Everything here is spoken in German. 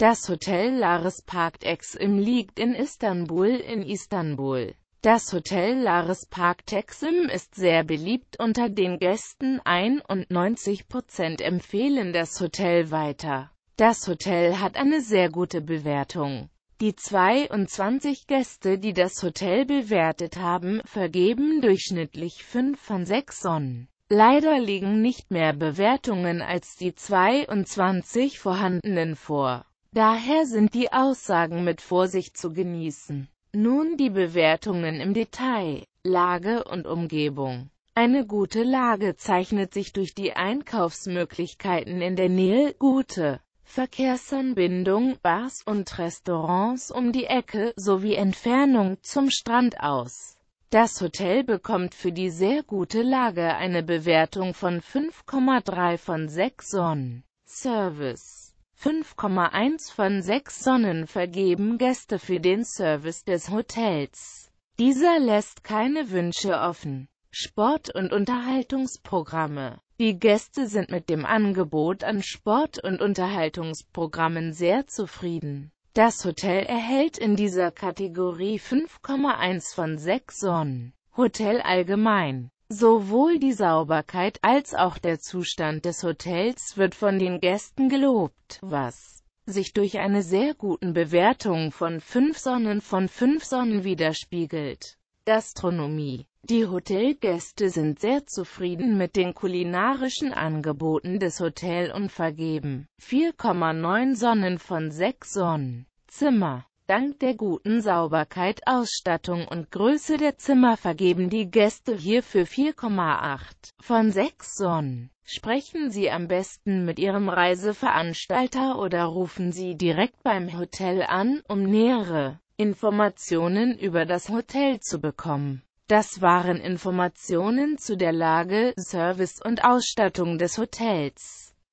Das Hotel Laris Parkteksim liegt in Istanbul in Istanbul. Das Hotel Laris Texim ist sehr beliebt unter den Gästen, 91% empfehlen das Hotel weiter. Das Hotel hat eine sehr gute Bewertung. Die 22 Gäste, die das Hotel bewertet haben, vergeben durchschnittlich 5 von 6 Sonnen. Leider liegen nicht mehr Bewertungen als die 22 vorhandenen vor. Daher sind die Aussagen mit Vorsicht zu genießen. Nun die Bewertungen im Detail, Lage und Umgebung. Eine gute Lage zeichnet sich durch die Einkaufsmöglichkeiten in der Nähe, gute Verkehrsanbindung, Bars und Restaurants um die Ecke sowie Entfernung zum Strand aus. Das Hotel bekommt für die sehr gute Lage eine Bewertung von 5,3 von 6 Sonnen. Service 5,1 von 6 Sonnen vergeben Gäste für den Service des Hotels. Dieser lässt keine Wünsche offen. Sport- und Unterhaltungsprogramme Die Gäste sind mit dem Angebot an Sport- und Unterhaltungsprogrammen sehr zufrieden. Das Hotel erhält in dieser Kategorie 5,1 von 6 Sonnen. Hotel allgemein Sowohl die Sauberkeit als auch der Zustand des Hotels wird von den Gästen gelobt, was sich durch eine sehr guten Bewertung von 5 Sonnen von 5 Sonnen widerspiegelt. Gastronomie Die Hotelgäste sind sehr zufrieden mit den kulinarischen Angeboten des Hotels und vergeben 4,9 Sonnen von 6 Sonnen. Zimmer Dank der guten Sauberkeit, Ausstattung und Größe der Zimmer vergeben die Gäste hierfür 4,8 von 6 Sonnen. Sprechen Sie am besten mit Ihrem Reiseveranstalter oder rufen Sie direkt beim Hotel an, um nähere Informationen über das Hotel zu bekommen. Das waren Informationen zu der Lage, Service und Ausstattung des Hotels.